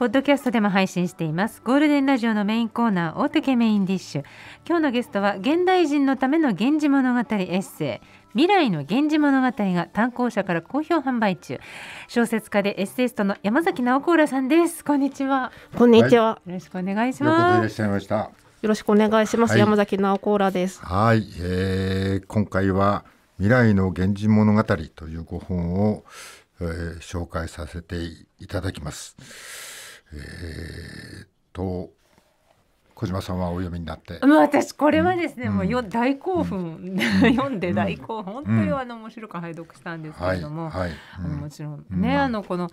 ポッドキャストでも配信していますゴールデンラジオのメインコーナー大竹メインディッシュ今日のゲストは現代人のための源氏物語エッセイ未来の源氏物語が担当者から好評販売中小説家でエッセイストの山崎直子さんですこんにちはこんにちは、よろしくお願いします、はい、よろしくお願いします、はい、山崎直子ですはい、えー、今回は未来の源氏物語というご本を、えー、紹介させていただきますえー、と小島さんはお読みになって。私これはですね、うん、もうよ大興奮、うん、読んで大興奮、うん、本当にあの面白く拝読したんですけれども、はいはい、もちろんね、あのこの、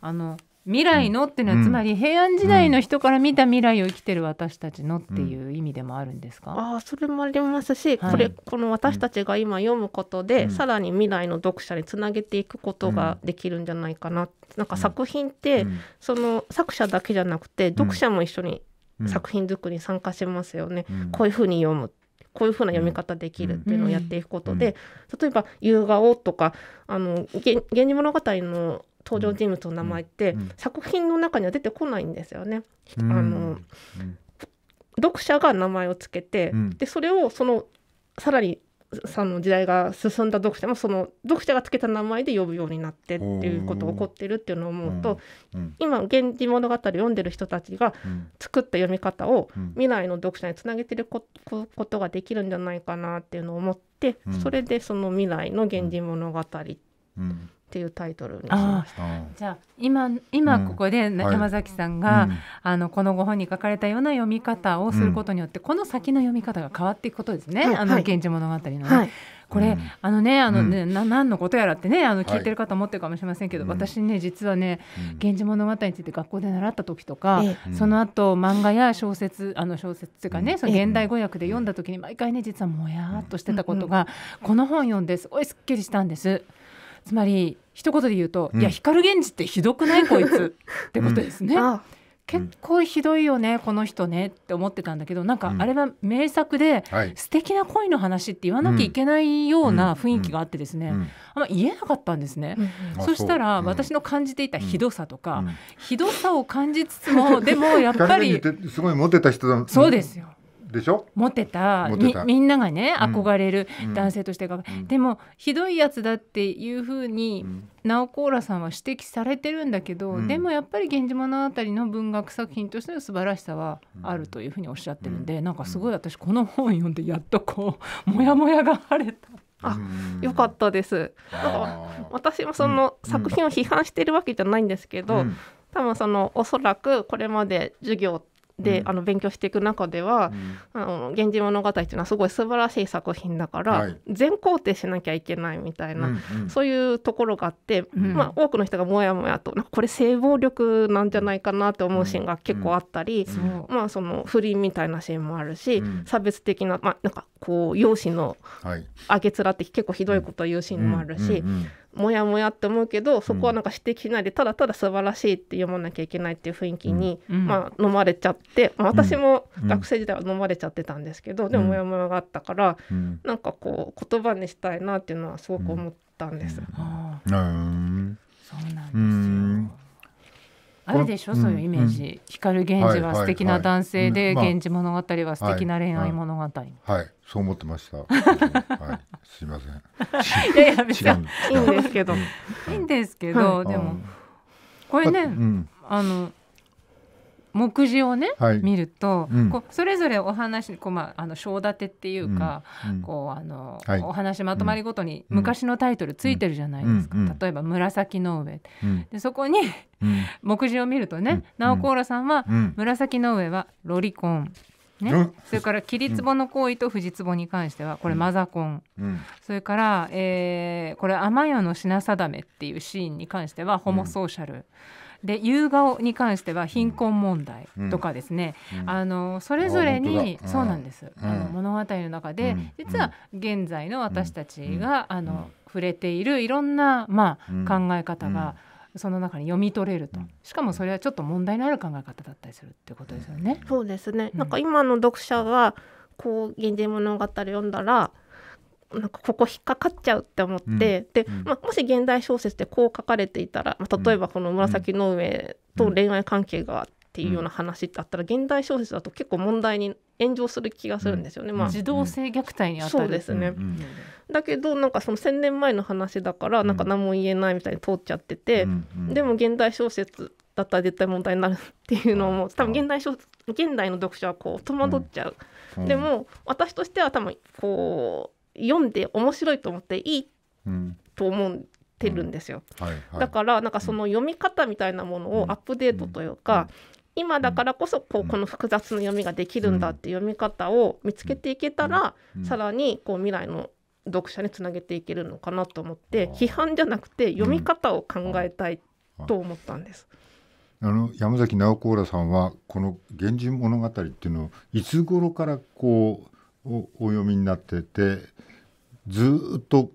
あの未来のっていうのは、つまり平安時代の人から見た未来を生きてる私たちのっていう意味でもあるんですか、うんうん、あそれもありますし、はい、これこの私たちが今読むことで、さらに未来の読者につなげていくことができるんじゃないかな、なんか作品って、その作者だけじゃなくて読者も一緒に作品作りに参加しますよね、こういうふうに読むこういうふうな読み方できるっていうのをやっていくことで、例えば「夕顔」とかあの源氏物語の登場人物の名前って作品の中には出てこないんですよね。あの読者が名前をつけて、でそれをそのさらにその時代が進んだ読者もその読者がつけた名前で呼ぶようになってっていうことが起こってるっていうのを思うと、うんうん、今「源氏物語」を読んでる人たちが作った読み方を未来の読者につなげてることができるんじゃないかなっていうのを思ってそれでその未来の「源氏物語」っていうタイトルにしました。じゃあ今今ここで山崎さんが、うんはい、あのこのご本に書かれたような読み方をすることによって、うん、この先の読み方が変わっていくことですね。あの、源氏物語のね。はいこれ、うん、あのねあのね、うん、な何のことやらってねあの聞いてる方思ってるかもしれませんけど、はい、私ね実はね、うん、源氏物語について学校で習った時とか、ええ、その後漫画や小説あの小説っていうかね、その現代語訳で読んだ時に毎回ね実はもやっとしてたことが、この本読んですごいすっきりしたんです。つまり一言で言うと、うん、いや光源氏ってひどくないこいつ ってことですね。うん結構ひどいよね、この人ねって思ってたんだけどなんかあれは名作で、うん素敵な恋の話って言わなきゃいけないような雰囲気があってですね、うん、あんま言えなかったんですね、そしたら私の感じていたひどさとか、ひどさを感じつつもでもやっぱりすごいモテた人だそうですよでしょ持ってたみんながね憧れる男性としてが、うん、でもひどいやつだっていうふうに、うん、直ーラさんは指摘されてるんだけど、うん、でもやっぱり「源氏物語」の文学作品としての素晴らしさはあるというふうにおっしゃってるんで、うん、なんかすごい私この本読んでやっとこうモヤモヤが晴れた。あ、よかったです。か 私もその作品を批判してるわけじゃないんですけど、多分そのおそらくこれまで授業ってで、あの勉強していく中では「あの源氏物語」っていうのはすごい素晴らしい作品だから、はい、全肯定しなきゃいけないみたいな、そういうところがあって、まあ、多くの人がもやもやとなんかこれ性暴力なんじゃないかなって思うシーンが結構あったり、まあ、その不倫みたいなシーンもあるし、差別的な,、まあ、なんかこう容姿のあげつらって結構ひどいことを言うシーンもあるし、モヤモヤって思うけどそこはなんか指摘しないで、ただただ素晴らしいって読まなきゃいけないっていう雰囲気に、まあ、飲まれちゃって、まあ、私も学生時代は飲まれちゃってたんですけど、でもモヤモヤがあったから、うん、なんかこう言葉にしたいなっていうのはすごく思ったんです。うん、うん、そうなんですよあるでしょ、うん、そういうイメージ、うん、光源氏は素敵な男性で、はいはいはい、源氏物語は素敵な恋愛物語、まあはいはい、はい、そう思ってました、はい、すいませんいやいや別にいいんですけど、いいんですけど、でもこれね、まあ、あの目次をね、はい、見ると、うん、こうそれぞれお話こう、まあ、あの章立てっていうか、うん、こうあの、はい、お話まとまりごとに昔のタイトルついてるじゃないですか、例えば「紫の上」でそこに目次を見るとね、直子浦さんは「紫の上はロリコン」ね、それから切壺の行為と藤壺に関してはこれマザコン、うん、それから、えー、これ「天夜の品定め」っていうシーンに関してはホモソーシャル。うんで夕顔に関しては貧困問題とかですね、うんうん、あのそれぞれに、そうなんです、あの物語の中で、実は現在の私たちが、あの触れているいろんな、まあ、考え方が、その中に読み取れると、しかもそれはちょっと問題のある考え方だったりするってことですよね。そうですね、なんか今の読者はこう「源氏物語」読んだら「なんかここ引っかかっちゃうって思って、うん、で、まあ、もし現代小説でこう書かれていたら、まあ、例えばこの紫の上と恋愛関係があって。いうような話ってあったら、現代小説だと結構問題に炎上する気がするんですよね。まあ、児童性虐待にそうですね、うんうん、だけどなんかその1,000年前の話だからなんか何も言えないみたいに通っちゃってて、うんうん、でも現代小説だったら絶対問題になるっていうのも多分現代小現代の読者はこう戸惑っちゃう。うん、でも私としては多分こう読んで面白いと思っていいと思ってるんですよ。うんうんはいはい、だからなんかその読み方みたいなものをアップデートというか、今だからこそこうこの複雑な読みができるんだって読み方を見つけていけたら、さらにこう未来の読者につなげていけるのかなと思って批判じゃなくて読み方を考えたいと思ったんです。あの山崎直子らさんはこの「源氏物語」っていうのをいつ頃からこうお読みになっててずっと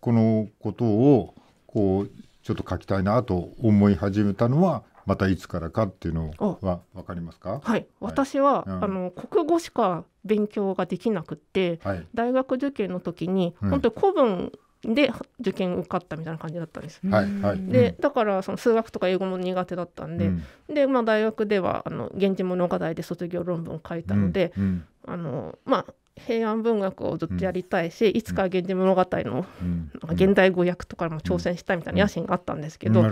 このことをこうちょっと書きたいなと思い始めたのはまたいつからかっていうのは分かりますか、はい、はい、私は、うん、あの国語しか勉強ができなくて、はい、大学受験の時に、うん、本当に古文で受験受かったみたいな感じだったんです。はいはい、でだからその数学とか英語も苦手だったんで、うん、でまあ、大学ではあの「源氏物語」で卒業論文を書いたので、うんうん、あのまあ平安文学をずっとやりたいし、いつか源氏物語の現代語訳とかも挑戦したいみたいな野心があったんですけど,、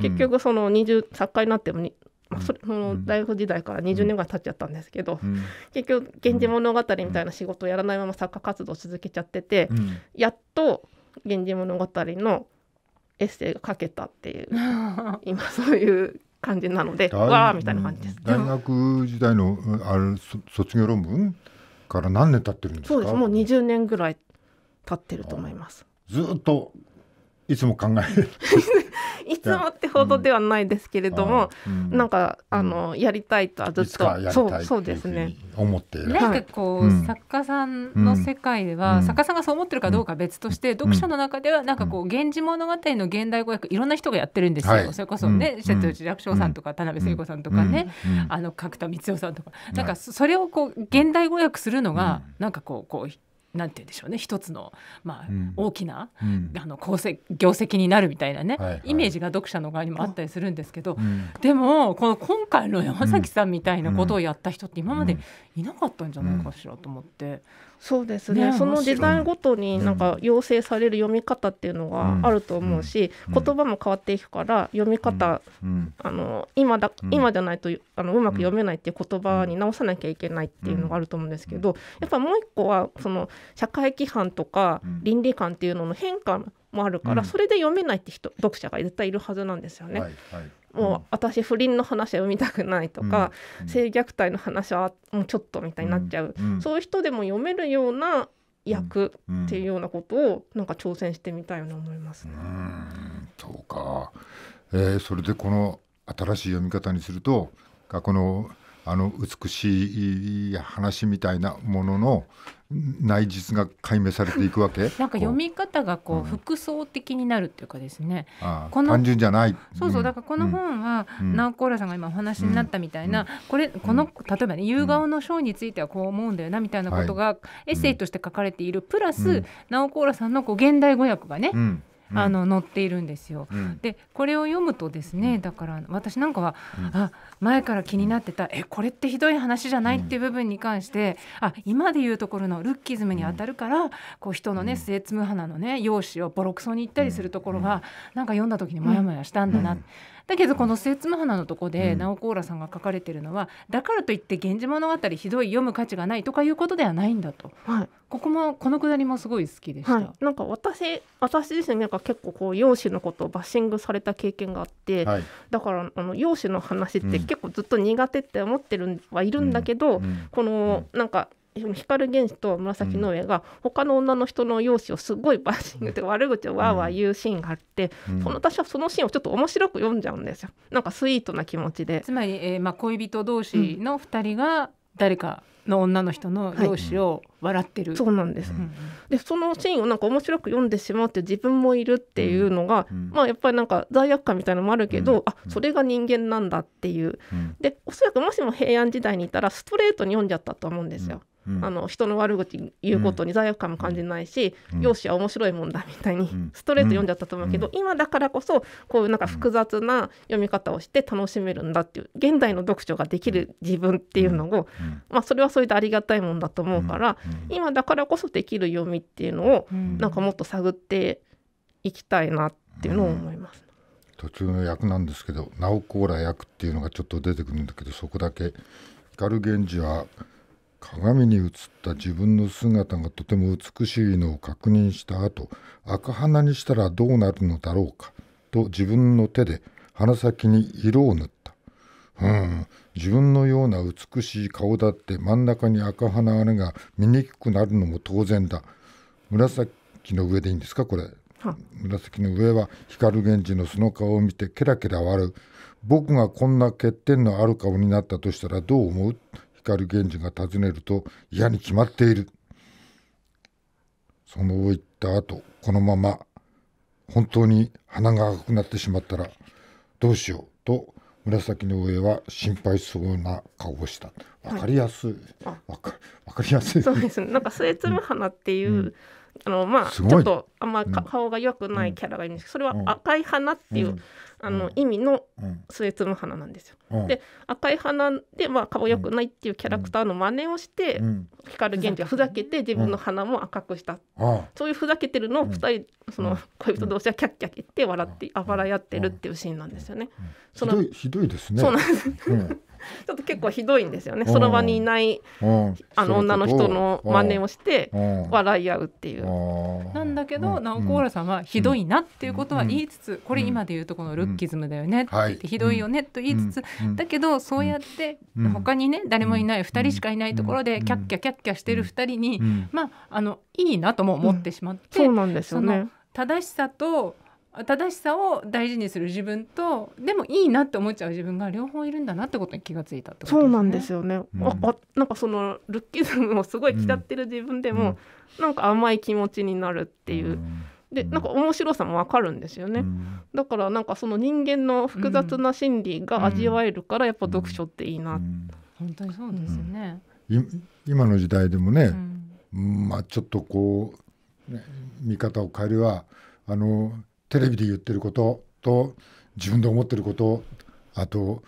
結局その20作家になってもに、まあ、それその大学時代から20年ぐらい経っちゃったんですけど、結局「源氏物語」みたいな仕事をやらないまま作家活動を続けちゃってて、やっと「源氏物語」のエッセイが書けたっていう 今そういう感じなのでわーみたいな感じです。大学時代のあれ卒業論文から何年経ってるんですかそうですもう20年ぐらい経ってると思いますずっといつも考え いつもってほどではないですけれども、うん、なんかあの、やりたいとはずっとそうそうですね思ってなんかこう、はい、作家さんの世界では、作家さんがそう思ってるかどうか別として、読者の中ではなんかこう「源氏物語」の現代語訳いろんな人がやってるんですよ、はい、それこそね瀬戸内寂聴さんとか田辺聖子さんとかね、あの角田光代さんとか、なんかそれをこう現代語訳するのが、なんかこうこうなんて言うんでしょうね一つの、まあ、うん、大きな、うん、あの功績業績になるみたいなね、はいはい、イメージが読者の側にもあったりするんですけど、うん、でもこの今回の山崎さんみたいなことをやった人って今までいなかったんじゃないかしらと思って。そうですね、ね、その時代ごとになんか要請される読み方っていうのがあると思うし、うんうん、言葉も変わっていくから読み方、うん、あの今だ今じゃないとあのうまく読めないっていう言葉に直さなきゃいけないっていうのがあると思うんですけどやっぱもう一個はその社会規範とか倫理観っていうのの変化もあるから、それで読めないって人読者が絶対いるはずなんですよね。はいはいもう私不倫の話は産みたくないとか、うん、性虐待の話はもうちょっとみたいになっちゃう、うん、そういう人でも読めるような役っていうようなことをなんか挑戦してみたいな思いますね。そうか、えー、それでこの新しい読み方にするとこのあの美しい話みたいなものの内実が解明されていくわけ なんか読み方がこう複層的になるっていうかですね、この単純じゃないそうそうだからこの本は、うん、ナオコーラさんが今お話になったみたいな、うん、これこの例えばね「夕顔の章」についてはこう思うんだよなみたいなことがエッセイとして書かれている、プラス、うん、ナオコーラさんのこう現代語訳がね、あの載っているんですよ。うん、でこれを読むとですねだから私なんかは、うん、あ前から気になってたえこれってひどい話じゃないっていう部分に関して、うん、あ今でいうところのルッキズムにあたるから、こう人のね末摘む花のね容姿をボロクソに言ったりするところが、うん、なんか読んだ時にモヤモヤしたんだな、だけどこの「末妻花」のとこで直子浦さんが書かれてるのは、うん、だからといって「源氏物語」ひどい読む価値がないとかいうことではないんだと、はい、ここもこのくだりもすごい好きでした、はい、なんか私私自身なんか結構こう容姿のことをバッシングされた経験があって、はい、だからあの容姿の話って結構ずっと苦手って思ってるはいるんだけど、うんうん、このなんか光源氏と紫の上が他の女の人の容姿をすごいバッシングって悪口をわーわー言うシーンがあって、うん、その私はそのシーンをちょっと面白く読んじゃうんですよなんかスイートな気持ちで。つまり、えーまあ、恋人同士の2人が誰かの女の人の容姿を笑ってる、はい、そうなんです、うん、でそのシーンをなんか面白く読んでしまうって自分もいるっていうのが、うん、まあやっぱりなんか罪悪感みたいなのもあるけど、うん、あそれが人間なんだっていう、でおそらくもしも平安時代にいたらストレートに読んじゃったと思うんですよ。あの人の悪口言うことに罪悪感も感じないし、うん、容姿は面白いもんだみたいにストレート読んじゃったと思うけど、今だからこそこういうなんか複雑な読み方をして楽しめるんだっていう現代の読書ができる自分っていうのを、まあ、それはそれでありがたいもんだと思うから、今だからこそできる読みっていうのを、なんかもっと探っていきたいなっていうのを思います。途中の役なんですけど「ナオコーラ役」っていうのがちょっと出てくるんだけどそこだけ光源氏は鏡に映った自分の姿がとても美しいのを確認した後赤鼻にしたらどうなるのだろうかと自分の手で鼻先に色を塗ったうん自分のような美しい顔だって真ん中に赤鼻が見にくくなるのも当然だ紫の上でいいんですかこれ紫の上は光源氏のその顔を見てケラケラ笑う僕がこんな欠点のある顔になったとしたらどう思う光源氏が尋ねると嫌に決まっているその言った後このまま本当に鼻が赤くなってしまったらどうしようと紫の上は心配そうな顔をしたわかりやすいわ、はい、かかりやすいそうですねなんか末鶴花っていう、うんうんあのまあちょっとあんま顔が良くないキャラがいるんですけど、それは赤い花っていうあの、意味の末エツ花なんですよ。うん、で赤い花で、まあ、顔よくないっていうキャラクターの真似をして、うん、光源氏はふざけて自分の鼻も赤くした、そういうふざけてるのを二人、その恋人同士はキャッキャ言って笑ってあばらやってるっていうシーンなんですよね。そのひどいですねそうなんです、ちょっと結構ひどいんですよね、その場にいない、あの女の人の真似をして笑い合うっていう。なんだけど、直子浦さんはひどいなっていうことは言いつつ、これ今で言うとこのルッキズムだよねって言ってひどいよねと言いつつ、だけどそうやって他にね誰もいない2人しかいないところでキャッキャキャッキャしてる2人に、まああのいいなとも思ってしまって、そうなんですよね正しさと正しさを大事にする自分とでもいいなって思っちゃう自分が両方いるんだなってことに気がついたってことですね。そうなんですよね。うん、ああなんかそのルッキズムをすごい嫌ってる自分でも、うん、なんか甘い気持ちになるっていう。うん、でなんか面白さもわかるんですよね、うん、だからなんかその人間の複雑な心理が味わえるからやっぱ読書っていいな、本当にそうですね、今の時代でもね、まあちょっとこう、ね、見方を変えるはあのテレビで言ってることと自分で思ってることあと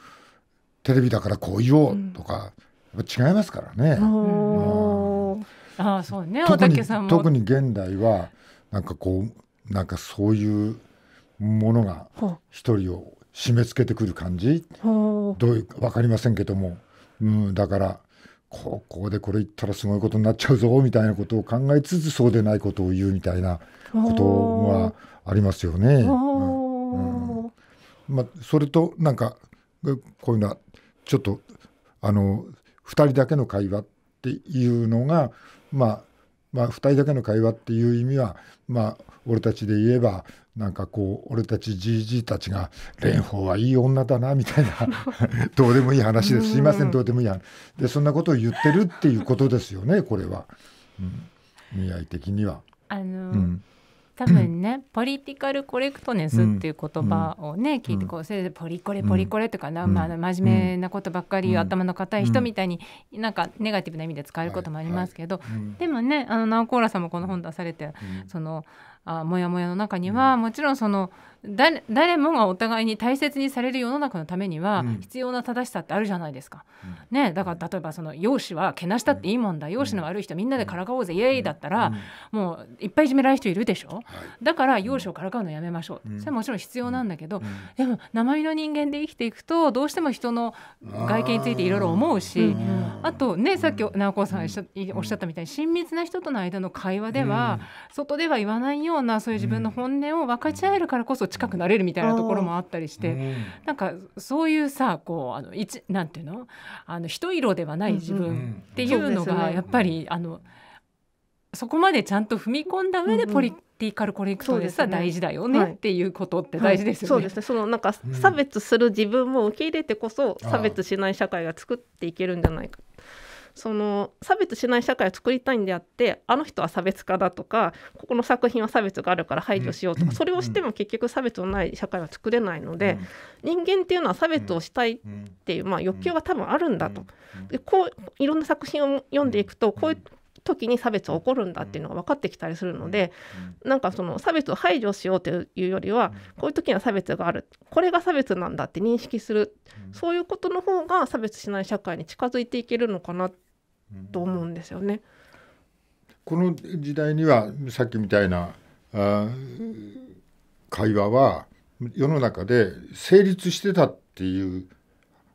テレビだからこう言おうとか、うん、違いますからね。特に現代はなんかこうなんかそういうものが一人を締め付けてくる感じどういう分かりませんけども、うん、だからここでこれ言ったらすごいことになっちゃうぞみたいなことを考えつつそうでないことを言うみたいなことはありますよね。うんまそれとなんかこういうのはちょっとあの2人だけの会話っていうのが、まあ、まあ2人だけの会話っていう意味はまあ俺たちで言えばなんかこう俺たちじいじいたちが蓮舫はいい女だなみたいな どうでもいい話ですすいませんどうでもいい話でそんなことを言ってるっていうことですよねこれは、うん、合い的には。あのーうん多分ね、ポリティカルコレクトネスっていう言葉をね、聞いてこうせいぜいポリコレポリコレとかな、まあ、真面目なことばっかり、頭の硬い人みたいになんかネガティブな意味で使えることもありますけど、でもねあのナオコーラさんもこの本出されて、そのあモヤモヤの中にはもちろんその。だ誰もがお互いに大切にされる世の中のためには必要な正しさってあるじゃないですか。うん、ね、だから例えばその容姿はけなしたっていいもんだ、うん、容姿の悪い人みんなでからかおうぜ、うん、イエーイだったら、もういっぱいいじめられる人いるでしょ、はい、だから容姿をからかうのやめましょう、それはもちろん必要なんだけど、でも生身の人間で生きていくとどうしても人の外見についていろいろ思うしあ,、とねさっき直子さんおっしゃったみたいに親密な人との間の会話では、外では言わないようなそういう自分の本音を分かち合えるからこそ近くなれるみたいなところもあったりして、うん、なんかそういうさこうあの一なんていうのあの一色ではない自分っていうのがやっぱり、あのそこまでちゃんと踏み込んだ上でポリティカルコレクトでさ、ね、大事だよねっていうことって大事ですよねそのなんか差別する自分も受け入れてこそ差別しない社会が作っていけるんじゃないかその差別しない社会を作りたいんであってあの人は差別家だとかここの作品は差別があるから排除しようとか、それをしても結局差別のない社会は作れないので、人間っていうのは差別をしたいっていう、まあ、欲求が多分あるんだと。でこういろんな作品を読んでいくとこういう時に差別は起こるんだっていうのが分かってきたりするのでなんかその差別を排除しようというよりはこういう時には差別があるこれが差別なんだって認識するそういうことの方が差別しない社会に近づいていけるのかなってと思うんですよね。この時代にはさっきみたいなあ会話は世の中で成立してたっていう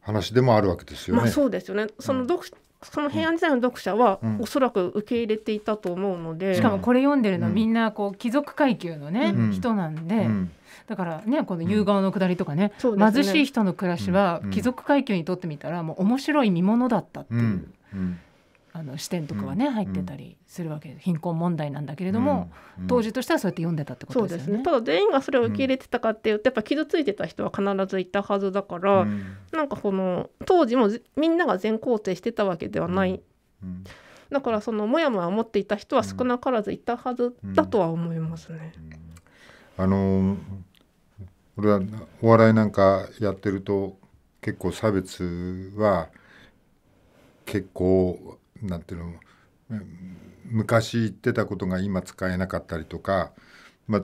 話でもあるわけですよね。まあ、そうですよねその読、うん、その平安時代の読者は、おそらく受け入れていたと思うので、しかもこれ読んでるのは、みんなこう貴族階級のね、うん、人なんで、だからねこの夕顔の下りとかねね、貧しい人の暮らしは、貴族階級にとってみたらもう面白い見物だったっていう。あの視点とかはね、うん、入ってたりするわけ、うん、貧困問題なんだけれども、うん、当時としてはそうやって読んでたってことですよね。そうですねただ全員がそれを受け入れてたかっていうとやっぱ傷ついてた人は必ずいたはずだから、うん、なんかこの当時もみんなが全肯定してたわけではない。だからそのモヤモヤ思っていた人は少なからずいたはずだとは思いますね。あの俺はお笑いなんかやってると結構差別は結構なんていうの昔言ってたことが今使えなかったりとか、まあ、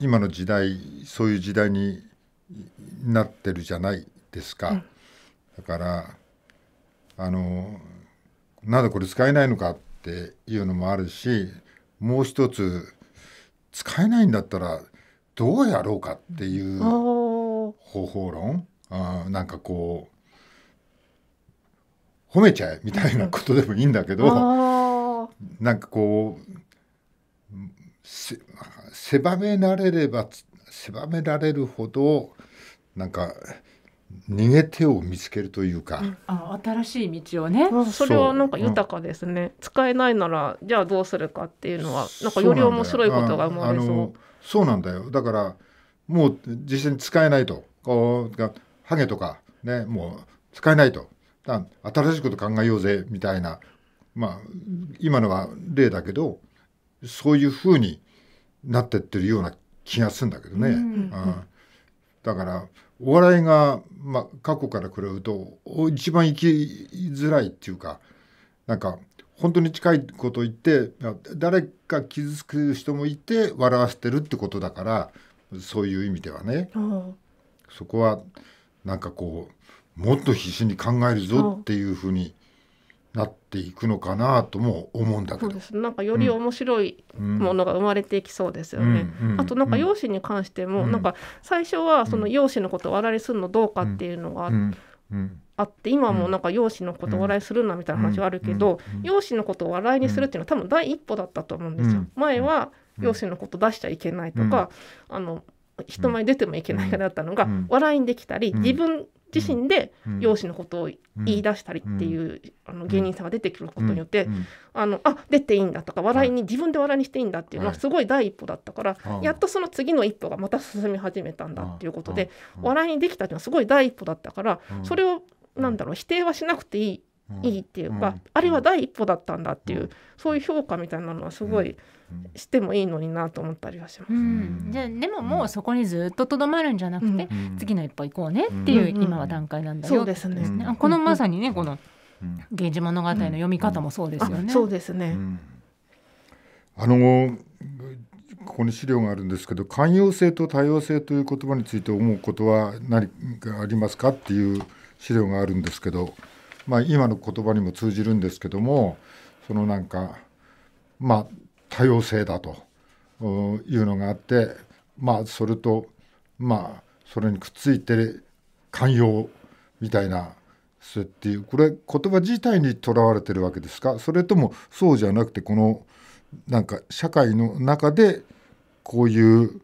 今の時代そういう時代になってるじゃないですか。うん、だからあのなぜこれ使えないのかっていうのもあるしもう一つ使えないんだったらどうやろうかっていう方法論、うん、あなんかこう褒めちゃえみたいなことでもいいんだけど、なんかこう狭められれば狭められるほどなんか逃げ手を見つけるというか、うん、あ新しい道をねそれはなんか豊かですね、うん、使えないならじゃあどうするかっていうのはなんかより面白いことが思われそうそうなんだよだからもう実際に使えないとこうハゲとかねもう使えないと新しいこと考えようぜみたいな、まあ、今のは例だけどそういうふうになってってるような気がするんだけどね。うん、だからお笑いが、まあ、過去から比べると一番生きづらいっていうかなんか本当に近いこと言って誰か傷つく人もいて笑わせてるってことだからそういう意味ではね、そこはなんかこうもっと必死に考えるぞっていうふうになっていくのかなとも思うんだけどそうですなんかより面白いものが生まれていきそうですよね。うんうん、あとなんか容姿に関しても、うん、なんか最初はその容姿のことを笑いするのどうかっていうのがあって今もなんか容姿のことを笑いするなみたいな話はあるけど容姿のことを笑いにするっていうのは多分第一歩だったと思うんですよ。前は容姿のこと出しちゃいけないとか、あの人前出てもいけないからだったのが、笑いにできたり自分自身で容姿のことを言い出したりっていう、あの芸人さんが出てくることによって、あのあ出ていいんだとか笑いに、自分で笑いにしていいんだっていうのはすごい第一歩だったから、やっとその次の一歩がまた進み始めたんだっていうことで、笑いにできたっていうのはすごい第一歩だったから、それをなんだろう否定はしなくていいいいっていうか、あれは第一歩だったんだっていう、そういう評価みたいなのはすごいしてもいいのになと思ったりはします。うん、じゃあでももうそこにずっととどまるんじゃなくて、次の一歩行こうねっていう今は段階なんだよ、うん、そうですね、ね、このまさにねこの「源氏物語」の読み方もそうですよね。そうですね、あのここに資料があるんですけど寛容性と多様性という言葉について思うことは何かありますかっていう資料があるんですけど。まあ、今の言葉にも通じるんですけどもそのなんかまあ多様性だというのがあってまあそれとまあそれにくっついて寛容みたいなそれっていうこれ言葉自体にとらわれてるわけですかそれともそうじゃなくてこのなんか社会の中でこういう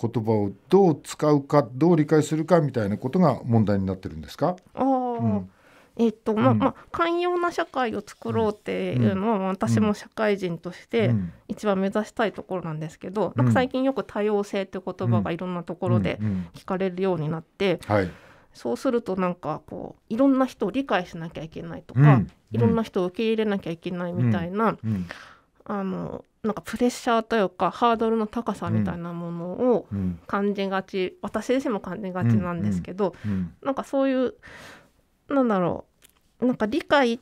言葉をどう使うかどう理解するかみたいなことが問題になってるんですか、うん、えっとまあまあ、寛容な社会を作ろうっていうのは、私も社会人として一番目指したいところなんですけど、なんか最近よく多様性って言葉がいろんなところで聞かれるようになって、そうするとなんかこういろんな人を理解しなきゃいけないとか、いろんな人を受け入れなきゃいけないみたいな、あのなんかプレッシャーというかハードルの高さみたいなものを感じがち、私自身も感じがちなんですけど、うなんかそういう。なんだろうなんか理解っ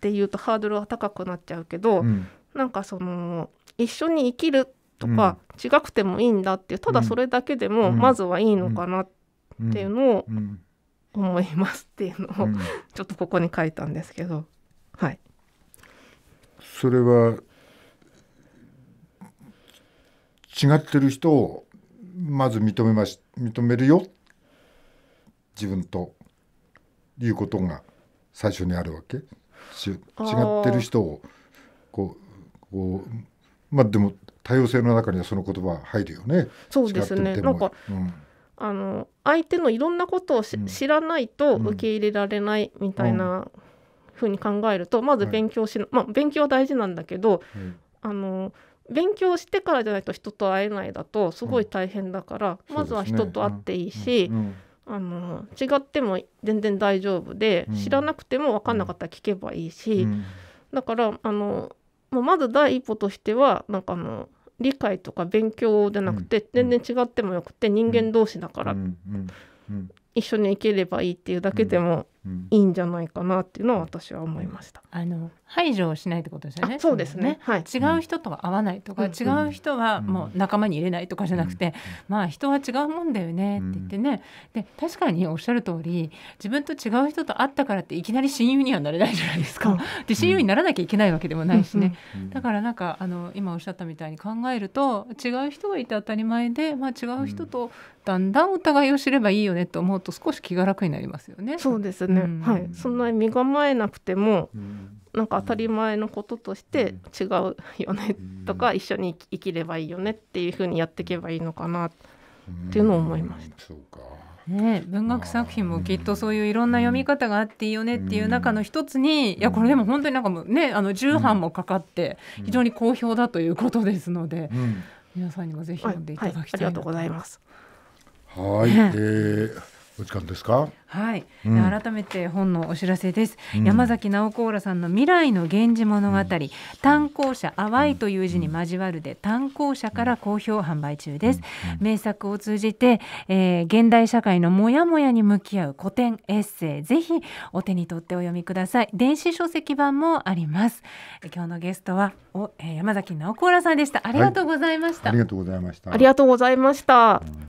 ていうとハードルは高くなっちゃうけど、うん、なんかその一緒に生きるとか、違くてもいいんだっていうただそれだけでもまずはいいのかなっていうのを思いますっていうのを、ちょっとここに書いたんですけどはい。それは違ってる人をまず認めまし認めるよ自分ということが最初にあるわけ違ってる人をこうこうまあでも多様性の中にはその言葉入るよね。そうですねなんか、うん、あの相手のいろんなことを、うん、知らないと受け入れられないみたいなふうに考えると、うん、まず勉強し、はい、まあ、勉強は大事なんだけど、あの勉強してからじゃないと人と会えないだとすごい大変だから、まずは人と会っていいし。あの違っても全然大丈夫で、うん、知らなくても分かんなかったら聞けばいいし、うん、だからあのもうまず第一歩としてはなんかあの理解とか勉強じゃなくて、全然違ってもよくて人間同士だから、一緒に行ければいいっていうだけでもいいんじゃないかなっていうのは私は思いました。あの排除をしないってことですよね。そうですね。はい、違う人とは合わないとか、うん、違う人はもう仲間に入れないとかじゃなくて、うん、まあ人は違うもんだよねって言ってね。で確かにおっしゃる通り、自分と違う人と会ったからっていきなり親友にはなれないじゃないですか。で親友にならなきゃいけないわけでもないしね。だからなんかあの今おっしゃったみたいに考えると、違う人がいて当たり前で、まあ違う人とだんだんお互いを知ればいいよねと思うと少し気が楽になりますよね。そうですね、はい、そんなに身構えなくても、なんか当たり前のこととして違うよねとか、一緒に生きればいいよねっていうふうにやっていけばいいのかなっていうのを思いました。ね、文学作品もきっとそういういろんな読み方があっていいよねっていう中の一つに、いやこれでも本当になんかもうねあの重版もかかって非常に好評だということですので、皆さんにもぜひ読んでいただきたい、はいはい、ありがとうございます。はい、えーお時間ですか。はい、うん、改めて本のお知らせです。うん、山崎直子さんの未来の源氏物語、うん、炭鉱者淡いという字に交わるで、炭鉱者から好評販売中です。名作を通じて、えー、現代社会のモヤモヤに向き合う古典エッセイ、ぜひお手に取ってお読みください。電子書籍版もあります。今日のゲストは、お、えー、山崎直子さんでした。ありがとうございました、はい、ありがとうございました。ありがとうございました。